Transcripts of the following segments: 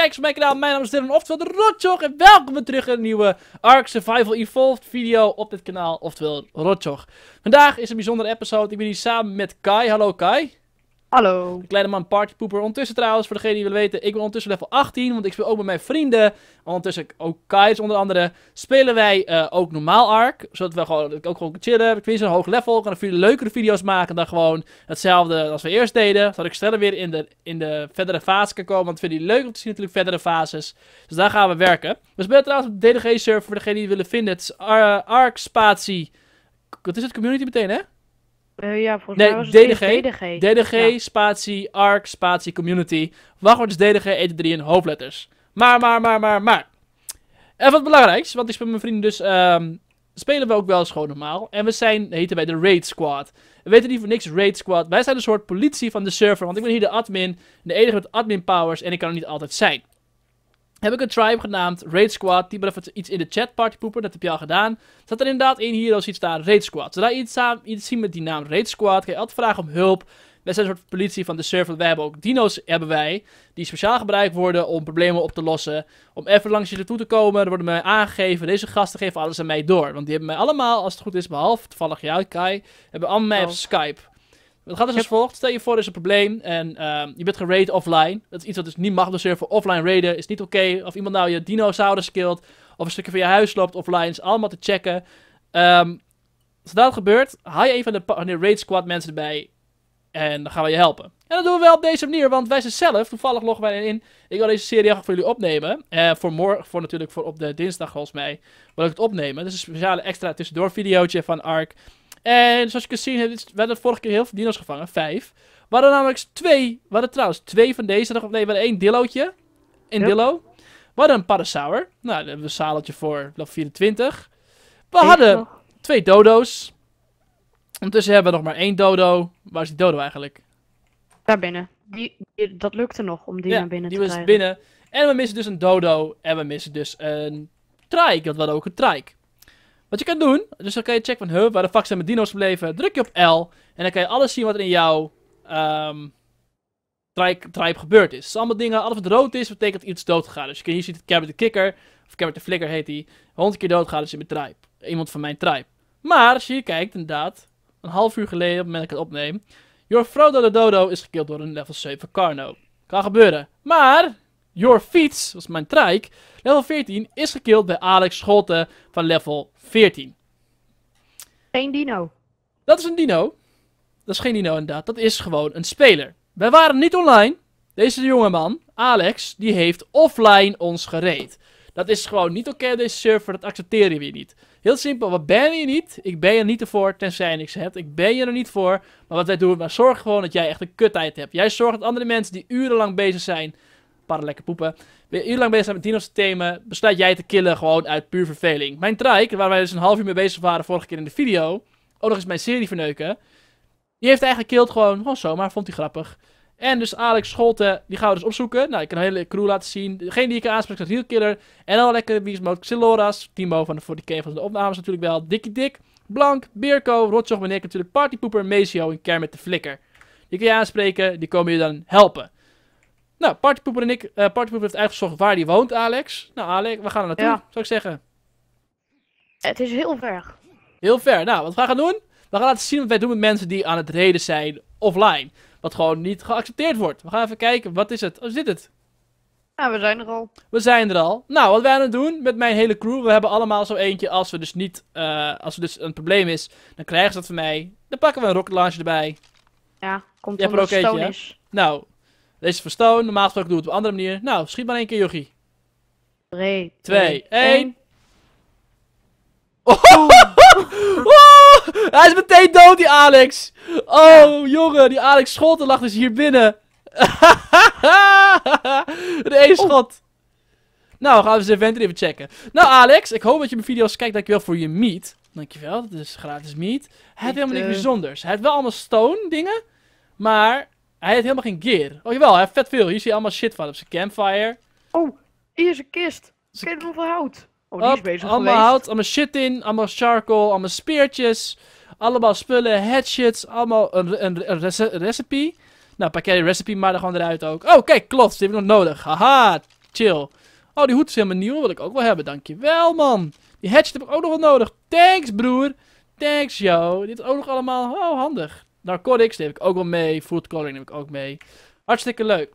kijkers van mijn kanaal. Mijn naam is Dylan, oftewel de Rotjoch. En welkom weer terug in een nieuwe Ark Survival Evolved video op dit kanaal, oftewel Rotjoch. Vandaag is een bijzondere episode. Ik ben hier samen met Kai. Hallo Kai. Hallo. kleine man Partypoeper. Ondertussen trouwens, voor degene die willen weten, ik ben ondertussen level 18, want ik speel ook met mijn vrienden. Ondertussen ook Kai's onder andere. Spelen wij eh, ook normaal Ark, zodat we gewoon, ook gewoon chillen. Ik het een hoog level. kan veel leukere video's maken dan gewoon hetzelfde als we eerst deden. Zodat ik sneller weer in de, in de verdere fase kan komen, want ik vind die leuk om te zien natuurlijk verdere fases. Dus daar gaan we werken. We spelen trouwens op de DDG-server, voor degene die willen vinden. Het is eh, Ark Spatie... Wat is het community meteen, hè? Eh, ja, volgens nee, mij was Het DDG, DDG spatie, ARC, spatie, community. Wachtwoord is DDG, 1, e 3 in hoofdletters. Maar, maar, maar, maar, maar. En wat belangrijks, want ik speel met mijn vrienden dus... Ehm, spelen we ook wel schoon normaal. En we zijn, heten wij de Raid Squad. We weten niet voor niks Raid Squad. Wij zijn een soort politie van de server. Want ik ben hier de admin. De enige met admin powers. En ik kan er niet altijd zijn. Heb ik een tribe genaamd Raid Squad. Die maar even iets in de chat party poepen. Dat heb je al gedaan. Zat er inderdaad één hier als iets staan. Raid Squad. Zodra je iets, samen, iets zien met die naam Raid Squad. Kan je altijd vragen om hulp. Wij zijn een soort politie van de server. Wij hebben ook dino's hebben wij. Die speciaal gebruikt worden om problemen op te lossen. Om even langs je toe te komen. Er worden mij aangegeven. Deze gasten geven alles aan mij door. Want die hebben mij allemaal, als het goed is, behalve toevallig jou, Kai. Hebben allemaal mij op oh. Skype. Het gaat dus als volgt. Stel je voor, er is een probleem en ehm, je bent geraid offline. Dat is iets wat dus niet mag op de server. Offline raiden is niet oké. Of iemand nou je dinosaurus killt, of een stukje van je huis loopt offline, is allemaal te checken. Um, zodra dat gebeurt, haal je even de, de raid squad mensen erbij en dan gaan we je helpen. En dat doen we wel op deze manier, want wij zijn zelf, toevallig loggen wij in. Ik wil deze serie voor jullie opnemen. Eh, voor morgen, voor natuurlijk voor op de dinsdag volgens mij, wil ik het opnemen. Dus een speciale extra tussendoor videootje van ARK. En zoals je kunt zien, werden we de vorige keer heel veel dino's gevangen. Vijf. We hadden namelijk twee, we hadden trouwens twee van deze. Nee, we hadden één dillootje. Een yep. dillo. We hadden een parasaur. Nou, daar hebben we een saletje voor level 24. We hadden twee dodo's. Ondertussen hebben we nog maar één dodo. Waar is die dodo eigenlijk? Daar binnen. Die, die dat lukte nog om die naar binnen te krijgen. die was binnen. En we missen dus een dodo. En we missen dus een trike. Dat we hadden ook een trike. Wat je kan doen, dus dan kan je checken van, huh, waar de fuck zijn met dino's gebleven? Druk je op L en dan kan je alles zien wat er in jouw um, tribe, gebeurd is. Dus allemaal dingen, alles wat rood is, betekent iets doodgegaan. Dus je kan hier ziet het Cabot de Kikker, of Cabot de Flicker heet die, 100 keer doodgegaan is in mijn tribe. Iemand van mijn tribe. Maar als je hier kijkt, inderdaad, een half uur geleden, op het moment dat ik het opneem, Your Frodo de Dodo is gekild door een level 7 Carno. Kan gebeuren. Maar, Your Fiets, dat is mijn trike, level 14, is gekild bij Alex Scholte van level 14. Geen dino. Dat is een dino. Dat is geen dino inderdaad, dat is gewoon een speler. Wij waren niet online. Deze jongeman, Alex, die heeft offline ons gereed. Dat is gewoon niet oké op deze server, dat accepteren we niet. Heel simpel, wat ben je niet? Ik ben je er niet voor, tenzij je niks hebt. Ik ben je er niet voor, maar wat wij doen, wij zorg gewoon dat jij echt een kuttijd hebt. Jij zorgt dat andere mensen die urenlang bezig zijn paar lekker poepen. Ben je uur lang bezig met dinos thema? besluit jij te killen gewoon uit puur verveling. Mijn trike, waar wij dus een half uur mee bezig waren vorige keer in de video, ook nog eens mijn serie verneuken. Die heeft eigenlijk killed gewoon, gewoon zomaar, vond hij grappig. En dus Alex Scholte, die gaan we dus opzoeken. Nou, ik kan een hele crew laten zien. Degene die ik aanspreek is Real Killer. En al lekkere is Mode Xyloras. Timo van de 40 K van de opnames natuurlijk wel. Dikkie Dik, Blank, Birko, Rotjoch, ik natuurlijk Partypoeper, Mesio en Kermit de Flikker. Die kun je aanspreken, die komen je dan helpen. Nou, Partypoeper en ik... Uh, eh, Partypoeper heeft uitgezocht waar hij woont, Alex. Nou, Alex, we gaan er naartoe, zou ik zeggen. Het is heel ver. Heel ver. Nou, wat we gaan doen... We gaan laten zien wat wij doen met mensen die aan het reden zijn offline. Wat gewoon niet geaccepteerd wordt. We gaan even kijken, wat is het? Wat oh, dit het? Ja, we zijn er al. We zijn er al. Nou, wat wij aan het doen met mijn hele crew. We hebben allemaal zo eentje. Als we dus niet. Eh, als er dus een probleem is, dan krijgen ze dat van mij. Dan pakken we een rocket launcher erbij. Ja, komt er ook eentje. Is. Nou, deze verstoon. Normaal gesproken doet het op een andere manier. Nou, schiet maar één keer, Yogi. 3, 2, 1. Hij is meteen dood, die Alex. Oh, jongen, die Alex Scholten lag dus hier binnen. De één schot. Nou, gaan we zijn inventory even checken. Nou, Alex, ik hoop dat je mijn video's kijkt. Dankjewel voor je meat. Dankjewel, dat is gratis meat. Hij heeft helemaal niks eh. bijzonders. Hij heeft wel allemaal stone dingen. Maar hij heeft helemaal geen gear. Oh jawel, hij heeft vet veel. Hier zie je allemaal shit van. Op zijn campfire. Oh, hier is een kist. Kijk hoeveel hout. Oh, die is bezig allemaal geweest. hout, allemaal shit in, allemaal charcoal, allemaal speertjes. Allemaal spullen, Hatchets. allemaal een, een, een recipe. Nou, pak jij die recipe maar er gewoon eruit ook. Oh, kijk, klopt. die heb ik nog nodig. Haha, chill. Oh, die hoed is helemaal nieuw, wil ik ook wel hebben, dankjewel man. Die hatchet heb ik ook nog wel nodig. Thanks broer. Thanks yo. Dit is ook nog allemaal, oh handig. Narcotics neem ik ook wel mee. Food coloring neem ik ook mee. Hartstikke leuk.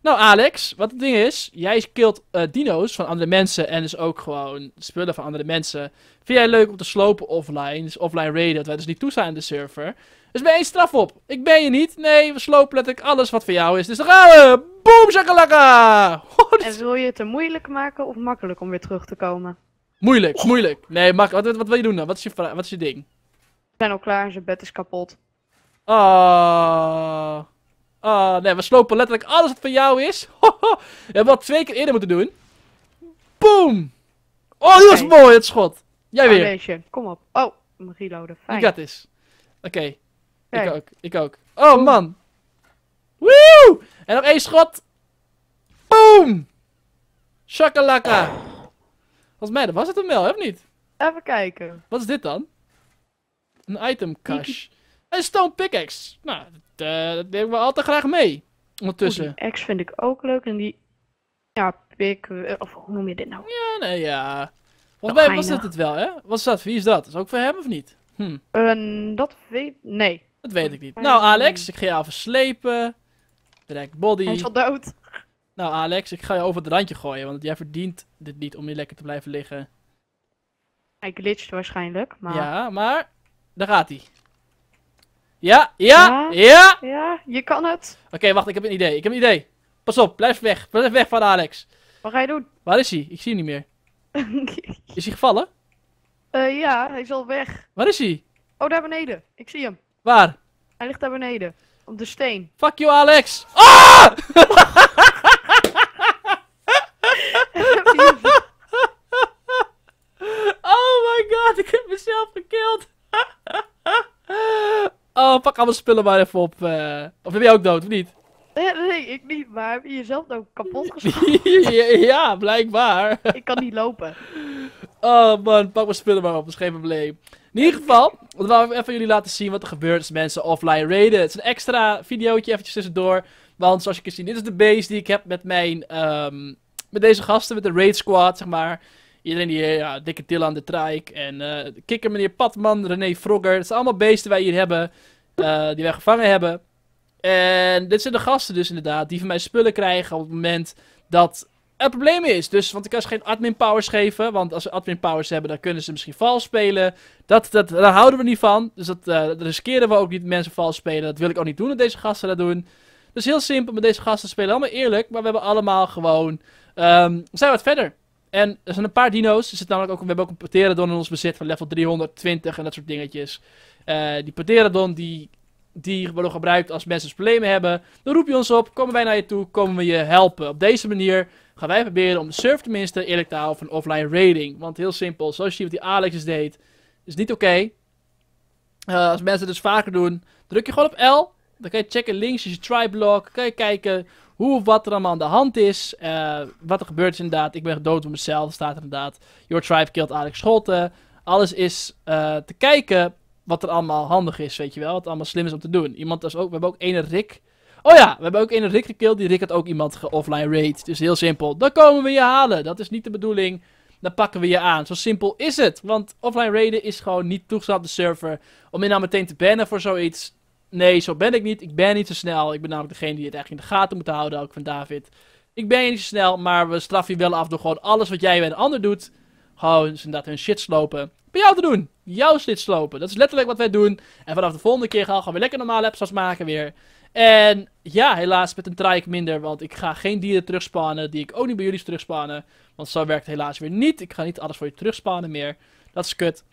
Nou, Alex, wat het ding is, jij kilt eh, dino's van andere mensen en dus ook gewoon spullen van andere mensen. Vind jij leuk om te slopen offline? Dus offline raiden, dat wij dus niet toestaan aan de server. Dus ben je straf op. Ik ben je niet. Nee, we slopen letterlijk alles wat voor jou is. Dus dan gaan we! Boom, shakalaka! en wil je het er moeilijk maken of makkelijk om weer terug te komen? Moeilijk, moeilijk. Nee, mak wat, wat, wil je doen dan? Wat is je, wat is je ding? We zijn al klaar, zijn bed is kapot. Ah. ah. nee, we slopen letterlijk alles wat van jou is. we hebben dat twee keer eerder moeten doen. Boom! Oh, die was mooi, het schot. Jij weer. Foundation, kom op. Oh, mijn reloaden. Fijn. Dat is. Oké. Ik ook, ik ook. Oh, man. Woe! En nog één schot. Boom! Shakalaka. Volgens mij, dat was het hem wel, of niet? Even kijken. Wat is dit dan? Een item cash. Een stone pickaxe. Nou, dat, uh, we altijd graag mee. Ondertussen. O, die vind ik ook leuk. En die... Ja, pick. Of hoe noem je dit nou? Ja, nee, ja. Volgens mij was dit het wel, hè? Wat is dat? Wie is dat? Is dat ook voor hem of niet? Hm. dat weet... Nee. Dat weet ik niet. Nou, Alex, ik ga jou verslepen. Direct body. Hij is al dood. Nou, Alex, ik ga je over het randje gooien, want jij verdient dit niet om hier lekker te blijven liggen. Hij glitcht waarschijnlijk, maar... Ja, maar... Daar gaat hij. Ja, ja, ja. Ja, je kan het. Oké, wacht, ik heb een idee. Ik heb een idee. Pas op, blijf weg. Blijf weg van Alex. Wat ga je doen? Waar is hij? Ik zie hem niet meer. is hij gevallen? Uh, ja, hij is al weg. Waar is hij? Oh, daar beneden. Ik zie hem. Waar? Hij ligt daar beneden. Op de steen. Fuck you, Alex. Ah! pak alle spullen maar even op. Eh, of ben jij ook dood, of niet? Nee, ik niet, maar heb je jezelf nou kapot geschoten? ja, blijkbaar. ik kan niet lopen. Oh man, pak mijn spullen maar op, dat is geen probleem. In ieder geval, we wou even jullie laten zien wat er gebeurt als mensen offline raiden. Het is een extra videootje eventjes tussendoor. Want zoals je kunt zien, dit is de base die ik heb met mijn, ehm, met deze gasten, met de raid squad, zeg maar. Iedereen die, ja, dikke aan de Trijk en uh, Kikker meneer Patman, René Frogger. Dat zijn allemaal beesten wij hier hebben. Eh, die wij gevangen hebben. En dit zijn de gasten dus inderdaad, die van mij spullen krijgen op het moment dat er probleem is. Dus, want ik kan ze geen admin powers geven, want als ze admin powers hebben, dan kunnen ze misschien vals spelen. Dat, dat, daar houden we niet van, dus dat, uh, riskeren we ook niet mensen vals spelen. Dat wil ik ook niet doen dat deze gasten dat doen. Dus heel simpel, met deze gasten spelen allemaal eerlijk, maar we hebben allemaal gewoon... Um, zijn wat verder. En er zijn een paar dino's. namelijk ook, we hebben ook een Pterodon in ons bezit van level 320 en dat soort dingetjes. Eh, die Pterodon die, die worden gebruikt als mensen problemen hebben. Dan roep je ons op, komen wij naar je toe, komen we je helpen. Op deze manier gaan wij proberen om de surf tenminste eerlijk te houden van offline rating. Want heel simpel, zoals je ziet wat die Alex dus deed, is niet oké. Eh, als mensen het dus vaker doen, druk je gewoon op L. Dan kan je checken links is je try block. Kan je kijken hoe of wat er allemaal aan de hand is. Eh, wat er gebeurt is inderdaad. Ik ben gedood door mezelf. Staat inderdaad. Your tribe killed Alex Scholten. Alles is eh, te kijken wat er allemaal handig is, weet je wel. Wat allemaal slim is om te doen. Iemand als ook, we hebben ook ene Rick. Oh ja, we hebben ook ene Rick gekillt. Die Rick had ook iemand offline raid. Dus heel simpel. Dan komen we je halen. Dat is niet de bedoeling. Dan pakken we je aan. Zo simpel is het. Want offline raiden is gewoon niet toegestaan op de server. Om je nou meteen te bannen voor zoiets Nee, zo ben ik niet. Ik ben niet zo snel. Ik ben namelijk degene die het eigenlijk in de gaten moet houden, ook van David. Ik ben niet zo snel, maar we straffen je wel af door gewoon alles wat jij bij een ander doet. Gewoon dat hun shit slopen. Bij jou te doen. Jouw shit slopen. Dat is letterlijk wat wij doen. En vanaf de volgende keer gaan we gewoon weer lekker normale apps maken weer. En ja, helaas met een trike minder. Want ik ga geen dieren terugspannen. Die ik ook niet bij jullie terugspannen. Want zo werkt het helaas weer niet. Ik ga niet alles voor je terugspannen meer. Dat is kut.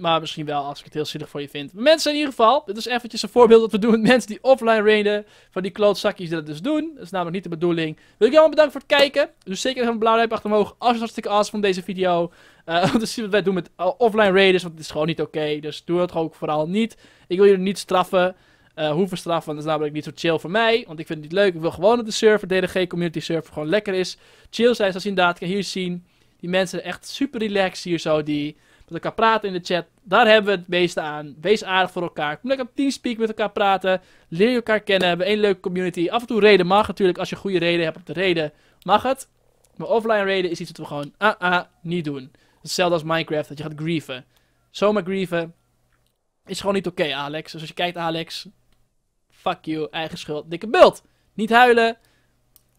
Maar misschien wel als ik het heel zinnig voor je vind. Mensen in ieder geval, dit is eventjes een voorbeeld dat we doen mensen die offline raiden Van die klootzakjes die dat dus doen. Dat is namelijk niet de bedoeling. Wil ik jullie allemaal bedanken voor het kijken. Dus zeker even een blauw duimpje achter omhoog als je het hartstikke as van deze video. Uh, dus zien wat wij doen met eh, offline raiders, want het is gewoon niet oké. Dus doe dat ook vooral niet. Ik wil jullie niet straffen. Uh, hoeven straffen, dat is namelijk niet zo chill voor mij. Want ik vind het niet leuk. Ik wil gewoon dat de server, DDG community server, gewoon lekker is. Chill zijn zoals inderdaad. kan hier zien. Die mensen echt super relaxed hier zo. Die met elkaar praten in de chat. Daar hebben we het meeste aan. Wees aardig voor elkaar. Kom lekker op speak met elkaar praten. Leer elkaar kennen. We Hebben één leuke community. Af en toe reden mag natuurlijk. Als je goede reden hebt op de reden, mag het. Maar offline reden is iets wat we gewoon ah, ah, niet doen. Hetzelfde als Minecraft, dat je gaat grieven. Zomaar grieven is gewoon niet oké, Alex. Dus als je kijkt, Alex, fuck you, eigen schuld, dikke bult. Niet huilen,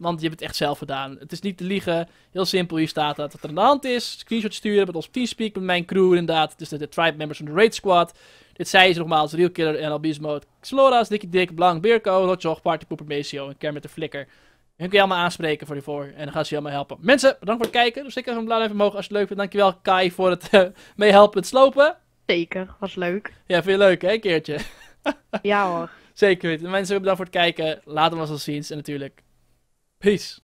want je hebt het echt zelf gedaan. Het is niet te liegen. Heel simpel. Hier staat dat het er aan de hand is. Screenshot sturen met ons Teamspeak. Met mijn crew inderdaad. Dus de, de tribe members van de Raid Squad. Dit zei ze nogmaals. Real Killer en Albismo. Sloras, Dikkie dick, Blank, Beerko, party pooper, Mesio en Kermit de Flikker. Hun kun je allemaal aanspreken voor die voor. En dan gaan ze je allemaal helpen. Mensen, bedankt voor het kijken. Dus zeker een blauw even omhoog als het leuk vindt. Dankjewel Kai voor het eh, meehelpen met slopen. Zeker, was leuk. Ja, vind je leuk hè, een keertje? ja hoor. Zeker Mensen, bedankt voor het kijken. Later als al zien. En natuurlijk Peace.